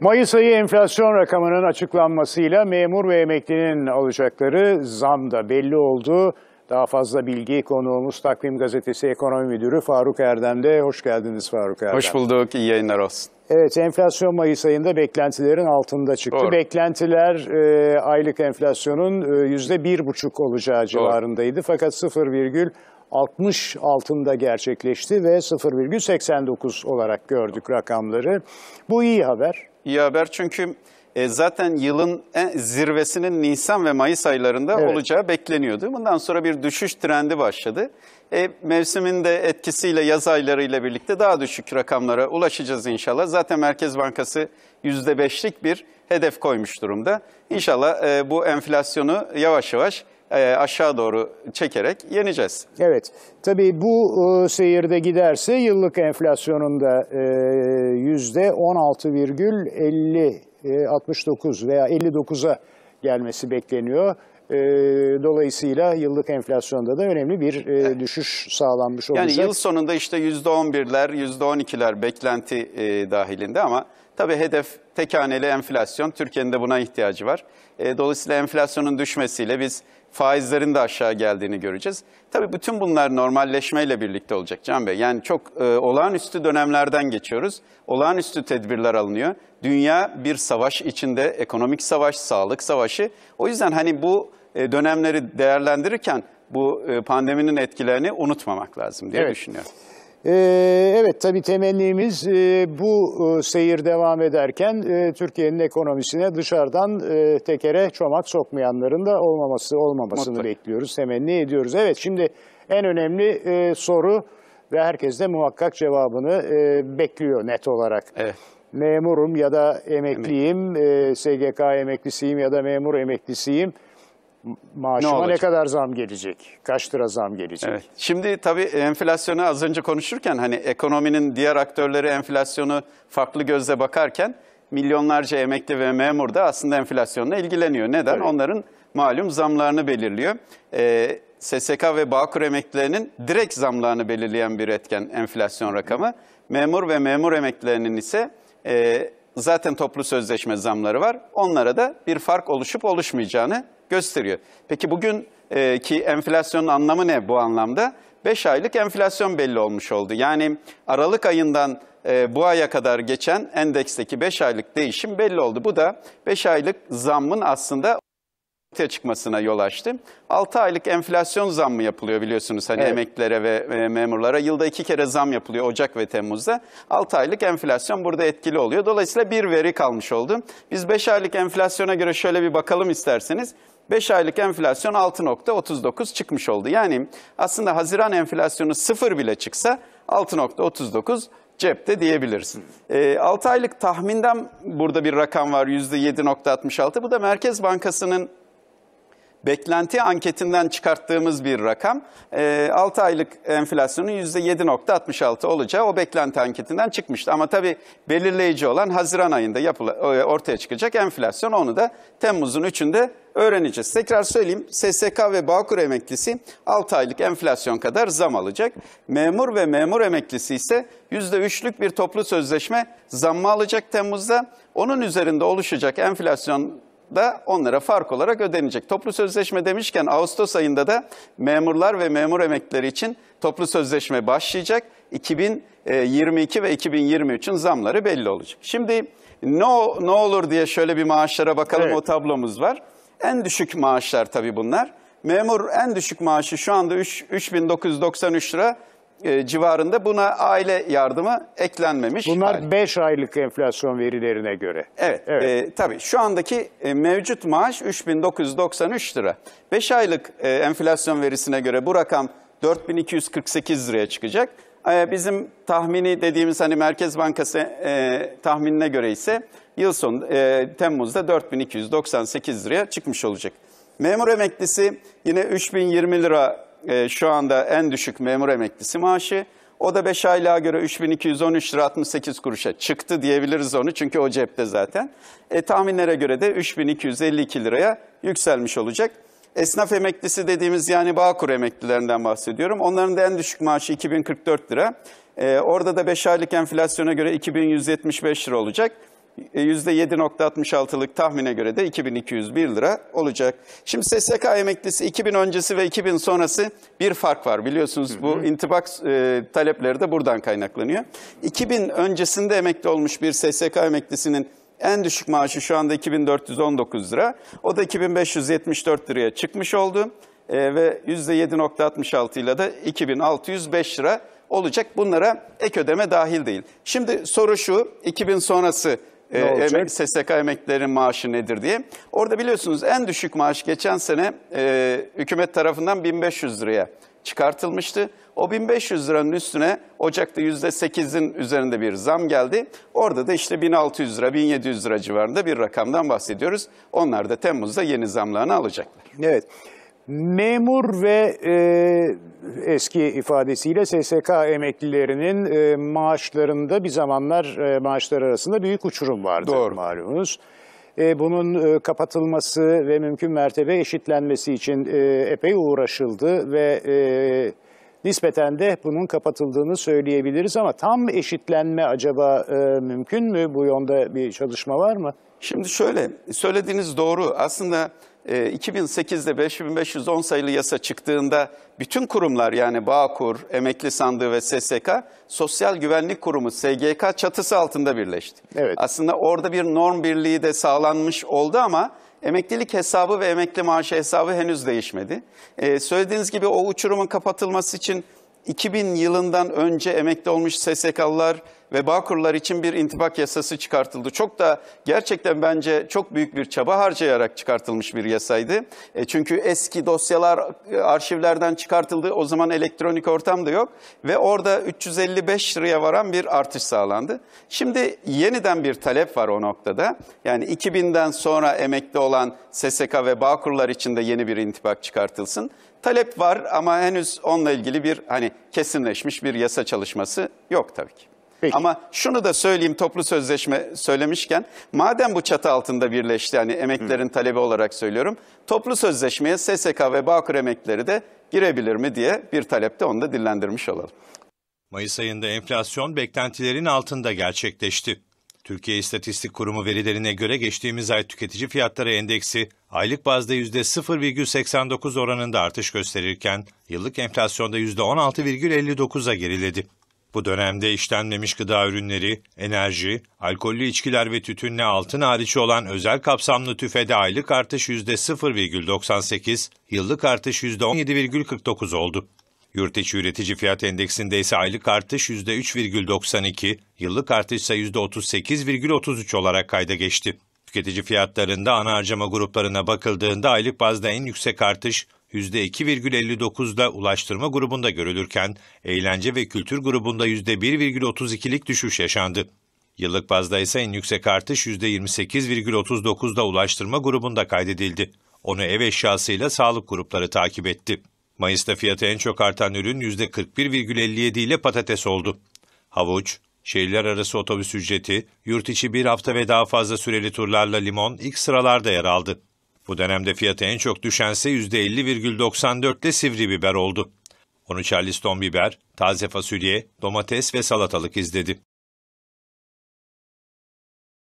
Mayıs ayı enflasyon rakamının açıklanmasıyla memur ve emeklinin alacakları zam da belli oldu. Daha fazla bilgi konuğumuz Takvim Gazetesi Ekonomi Müdürü Faruk Erdem'de. Hoş geldiniz Faruk Erdem. Hoş bulduk, iyi yayınlar olsun. Evet, enflasyon Mayıs ayında beklentilerin altında çıktı. Doğru. Beklentiler e, aylık enflasyonun %1,5 e, olacağı Doğru. civarındaydı. Fakat 0,60 altında gerçekleşti ve 0,89 olarak gördük rakamları. Bu iyi haber iyi haber çünkü e, zaten yılın en, zirvesinin Nisan ve Mayıs aylarında evet. olacağı bekleniyordu. Bundan sonra bir düşüş trendi başladı. E, mevsimin de etkisiyle yaz aylarıyla birlikte daha düşük rakamlara ulaşacağız inşallah. Zaten Merkez Bankası %5'lik bir hedef koymuş durumda. İnşallah e, bu enflasyonu yavaş yavaş e, aşağı doğru çekerek yeneceğiz. Evet, tabii bu e, seyirde giderse yıllık enflasyonunda %16,50, e, 69 veya 59'a gelmesi bekleniyor. Dolayısıyla yıllık enflasyonda da önemli bir düşüş sağlanmış olacak. Yani yıl sonunda işte yüzde %11'ler, %12'ler beklenti dahilinde ama Tabii hedef tekaneli enflasyon. Türkiye'nin de buna ihtiyacı var. Dolayısıyla enflasyonun düşmesiyle biz faizlerin de aşağı geldiğini göreceğiz. Tabii bütün bunlar normalleşmeyle birlikte olacak Can Bey. Yani çok e, olağanüstü dönemlerden geçiyoruz. Olağanüstü tedbirler alınıyor. Dünya bir savaş içinde, ekonomik savaş, sağlık savaşı. O yüzden hani bu e, dönemleri değerlendirirken bu e, pandeminin etkilerini unutmamak lazım diye evet. düşünüyorum. Ee, evet tabii temennimiz e, bu e, seyir devam ederken e, Türkiye'nin ekonomisine dışarıdan tekere çomak sokmayanların da olmaması olmamasını Mutlaka. bekliyoruz, temenni ediyoruz. Evet şimdi en önemli soru ve herkes de muhakkak cevabını bekliyor net olarak. Evet. Memurum ya da emekliyim, SGK emeklisiyim ya da memur emeklisiyim maaşıma ne, ne kadar zam gelecek? Kaç lira zam gelecek? Evet. Şimdi tabii enflasyonu az önce konuşurken hani ekonominin diğer aktörleri enflasyonu farklı gözle bakarken milyonlarca emekli ve memur da aslında enflasyonla ilgileniyor. Neden? Evet. Onların malum zamlarını belirliyor. Ee, SSK ve Bağkur emeklilerinin direkt zamlarını belirleyen bir etken enflasyon rakamı. Memur ve memur emeklilerinin ise e, zaten toplu sözleşme zamları var. Onlara da bir fark oluşup oluşmayacağını gösteriyor. Peki bugün e, ki enflasyonun anlamı ne bu anlamda? 5 aylık enflasyon belli olmuş oldu. Yani Aralık ayından e, bu aya kadar geçen endeksteki 5 aylık değişim belli oldu. Bu da 5 aylık zammın aslında ortaya çıkmasına yol açtı. 6 aylık enflasyon zammı yapılıyor biliyorsunuz hani evet. emeklilere ve e, memurlara. Yılda iki kere zam yapılıyor Ocak ve Temmuz'da. 6 aylık enflasyon burada etkili oluyor. Dolayısıyla bir veri kalmış oldu. Biz 5 aylık enflasyona göre şöyle bir bakalım isterseniz. 5 aylık enflasyon 6.39 çıkmış oldu. Yani aslında Haziran enflasyonu 0 bile çıksa 6.39 cepte diyebiliriz. E, ee, 6 aylık tahminden burada bir rakam var %7.66. Bu da Merkez Bankası'nın beklenti anketinden çıkarttığımız bir rakam. E, ee, 6 aylık enflasyonun %7.66 olacağı o beklenti anketinden çıkmıştı. Ama tabii belirleyici olan Haziran ayında yapıla, ortaya çıkacak enflasyon. Onu da Temmuz'un 3'ünde öğreneceğiz. Tekrar söyleyeyim SSK ve Bağkur emeklisi 6 aylık enflasyon kadar zam alacak. Memur ve memur emeklisi ise %3'lük bir toplu sözleşme zammı alacak Temmuz'da. Onun üzerinde oluşacak enflasyon da onlara fark olarak ödenecek. Toplu sözleşme demişken Ağustos ayında da memurlar ve memur emekleri için toplu sözleşme başlayacak. 2022 e, ve 2023'ün zamları belli olacak. Şimdi ne, ne olur diye şöyle bir maaşlara bakalım evet. o tablomuz var. En düşük maaşlar tabii bunlar. Memur en düşük maaşı şu anda 3, 3993 lira. E, civarında buna aile yardımı eklenmemiş. Bunlar hali. 5 aylık enflasyon verilerine göre. Evet, evet. E, tabii şu andaki e, mevcut maaş 3993 lira. 5 aylık e, enflasyon verisine göre bu rakam 4248 liraya çıkacak. E, bizim tahmini dediğimiz hani Merkez Bankası e, tahminine göre ise yıl sonu e, Temmuz'da 4298 liraya çıkmış olacak. Memur emeklisi yine 3020 lira e, şu anda en düşük memur emeklisi maaşı. O da 5 aylığa göre 3213 lira 68 kuruşa çıktı diyebiliriz onu çünkü o cepte zaten. E, tahminlere göre de 3252 liraya yükselmiş olacak. Esnaf emeklisi dediğimiz yani Bağkur emeklilerinden bahsediyorum. Onların da en düşük maaşı 2044 lira. E, orada da 5 aylık enflasyona göre 2175 lira olacak. %7.66'lık e, tahmine göre de 2201 lira olacak. Şimdi SSK emeklisi 2000 öncesi ve 2000 sonrası bir fark var. Biliyorsunuz bu intibak e, talepleri de buradan kaynaklanıyor. 2000 öncesinde emekli olmuş bir SSK emeklisinin en düşük maaşı şu anda 2419 lira. O da 2574 liraya çıkmış oldu. E, ve %7.66 ile de 2605 lira olacak. Bunlara ek ödeme dahil değil. Şimdi soru şu, 2000 sonrası e, emek, SSK emeklilerin maaşı nedir diye. Orada biliyorsunuz en düşük maaş geçen sene e, hükümet tarafından 1500 liraya çıkartılmıştı. O 1500 liranın üstüne Ocak'ta %8'in üzerinde bir zam geldi. Orada da işte 1600 lira, 1700 lira civarında bir rakamdan bahsediyoruz. Onlar da Temmuz'da yeni zamlarını alacaklar. Evet memur ve e, eski ifadesiyle SSK emeklilerinin e, maaşlarında bir zamanlar e, maaşlar arasında büyük uçurum vardı Doğru. malumunuz. E, bunun e, kapatılması ve mümkün mertebe eşitlenmesi için e, epey uğraşıldı ve e, nispeten de bunun kapatıldığını söyleyebiliriz ama tam eşitlenme acaba e, mümkün mü? Bu yönde bir çalışma var mı? Şimdi şöyle, söylediğiniz doğru. Aslında 2008'de e, 5510 sayılı yasa çıktığında bütün kurumlar yani Bağkur, Emekli Sandığı ve SSK Sosyal Güvenlik Kurumu SGK çatısı altında birleşti. Evet. Aslında orada bir norm birliği de sağlanmış oldu ama emeklilik hesabı ve emekli maaşı hesabı henüz değişmedi. Ee, söylediğiniz gibi o uçurumun kapatılması için 2000 yılından önce emekli olmuş SSK'lılar ve Bağkurlar için bir intibak yasası çıkartıldı. Çok da gerçekten bence çok büyük bir çaba harcayarak çıkartılmış bir yasaydı. E çünkü eski dosyalar e, arşivlerden çıkartıldı. O zaman elektronik ortam da yok ve orada 355 liraya varan bir artış sağlandı. Şimdi yeniden bir talep var o noktada. Yani 2000'den sonra emekli olan SSK ve Bağkurlar için de yeni bir intibak çıkartılsın. Talep var ama henüz onunla ilgili bir hani kesinleşmiş bir yasa çalışması yok tabii ki. Peki. Ama şunu da söyleyeyim toplu sözleşme söylemişken madem bu çatı altında birleşti hani emeklerin Hı. talebi olarak söylüyorum toplu sözleşmeye SSK ve Bağkur emekleri de girebilir mi diye bir talepte onu da dillendirmiş olalım. Mayıs ayında enflasyon beklentilerin altında gerçekleşti. Türkiye İstatistik Kurumu verilerine göre geçtiğimiz ay tüketici fiyatları endeksi aylık bazda %0,89 oranında artış gösterirken yıllık enflasyonda %16,59'a geriledi. Bu dönemde işlenmemiş gıda ürünleri, enerji, alkollü içkiler ve tütünle altın hariç olan özel kapsamlı tüfede aylık artış %0,98, yıllık artış %17,49 oldu. Yurt içi üretici fiyat endeksinde ise aylık artış %3,92, yıllık artış ise %38,33 olarak kayda geçti. Tüketici fiyatlarında ana harcama gruplarına bakıldığında aylık bazda en yüksek artış %2,59'da ulaştırma grubunda görülürken, eğlence ve kültür grubunda %1,32'lik düşüş yaşandı. Yıllık bazda ise en yüksek artış %28,39'da ulaştırma grubunda kaydedildi. Onu ev eşyasıyla sağlık grupları takip etti. Mayıs'ta fiyatı en çok artan ürün %41,57 ile patates oldu. Havuç, şehirler arası otobüs ücreti, yurt içi bir hafta ve daha fazla süreli turlarla limon ilk sıralarda yer aldı. Bu dönemde fiyatı en çok düşense %50,94 ile sivri biber oldu. 13 Charleston biber, taze fasulye, domates ve salatalık izledi.